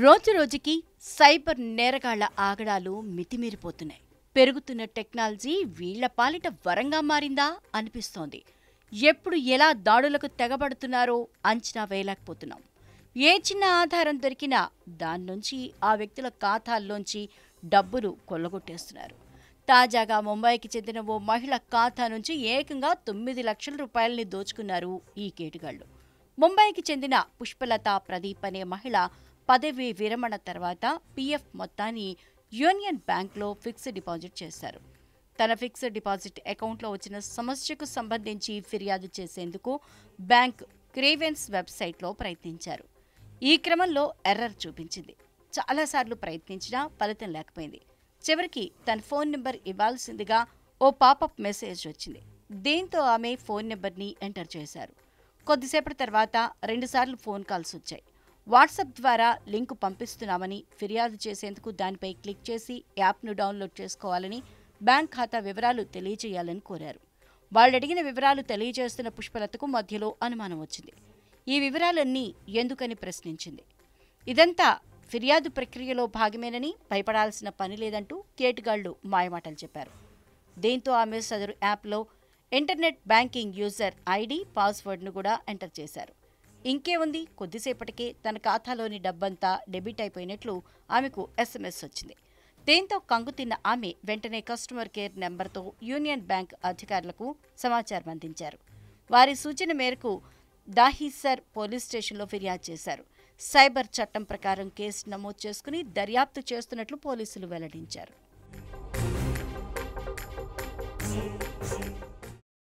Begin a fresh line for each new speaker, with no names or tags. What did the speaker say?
రోజురోజుకి సైబర్ నేరగాళ్ల ఆగడాలు మితిమీరిపోతున్నాయి పెరుగుతున్న టెక్నాలజీ వీళ్ల పాలిట వరంగా మారిందా అనిపిస్తోంది ఎప్పుడు ఎలా దాడులకు తెగబడుతున్నారో అంచనా వేయలేకపోతున్నాం ఏ చిన్న ఆధారం దొరికినా దాని నుంచి ఆ వ్యక్తుల ఖాతాల్లోంచి డబ్బులు కొల్లగొట్టేస్తున్నారు తాజాగా ముంబైకి చెందిన ఓ మహిళ ఖాతా నుంచి ఏకంగా తొమ్మిది లక్షల రూపాయలని దోచుకున్నారు ఈ కేటుగాళ్లు ముంబైకి చెందిన పుష్పలత ప్రదీప్ అనే మహిళ పదవి విరమణ తర్వాత పీఎఫ్ మొత్తాన్ని యూనియన్ బ్యాంక్లో ఫిక్స్డ్ డిపాజిట్ చేశారు తన ఫిక్స్డ్ డిపాజిట్ అకౌంట్లో వచ్చిన సమస్యకు సంబంధించి ఫిర్యాదు చేసేందుకు బ్యాంక్ క్రేవెన్స్ వెబ్సైట్లో ప్రయత్నించారు ఈ క్రమంలో ఎర్రర్ చూపించింది చాలాసార్లు ప్రయత్నించినా ఫలితం లేకపోయింది చివరికి తన ఫోన్ నెంబర్ ఇవ్వాల్సిందిగా ఓ పాపప్ మెసేజ్ వచ్చింది దీంతో ఆమె ఫోన్ నెంబర్ని ఎంటర్ చేశారు కొద్దిసేపటి తర్వాత రెండుసార్లు ఫోన్ కాల్స్ వచ్చాయి వాట్సాప్ ద్వారా లింకు పంపిస్తున్నామని ఫిర్యాదు చేసేందుకు దానిపై క్లిక్ చేసి యాప్ను డౌన్లోడ్ చేసుకోవాలని బ్యాంక్ ఖాతా వివరాలు తెలియజేయాలని కోరారు వాళ్ళు అడిగిన వివరాలు తెలియజేస్తున్న పుష్పలతకు మధ్యలో అనుమానం వచ్చింది ఈ వివరాలన్నీ ఎందుకని ప్రశ్నించింది ఇదంతా ఫిర్యాదు ప్రక్రియలో భాగమేనని భయపడాల్సిన పని లేదంటూ కేటుగాళ్లు మాయమాటలు చెప్పారు దీంతో ఆమె సదరు యాప్లో ఇంటర్నెట్ బ్యాంకింగ్ యూజర్ ఐడి పాస్వర్డ్ను కూడా ఎంటర్ చేశారు ఇంకేముంది కొద్దిసేపటికే తన ఖాతాలోని డబ్బంతా డెబిట్ అయిపోయినట్లు ఆమెకు ఎస్ఎంఎస్ వచ్చింది దీంతో తిన్న ఆమె వెంటనే కస్టమర్ కేర్ నెంబర్తో యూనియన్ బ్యాంక్ అధికారులకు సమాచారం అందించారు వారి సూచన మేరకు దాహీసర్ పోలీస్ స్టేషన్లో ఫిర్యాదు చేశారు సైబర్ చట్టం ప్రకారం కేసు నమోదు చేసుకుని దర్యాప్తు చేస్తున్నట్లు పోలీసులు వెల్లడించారు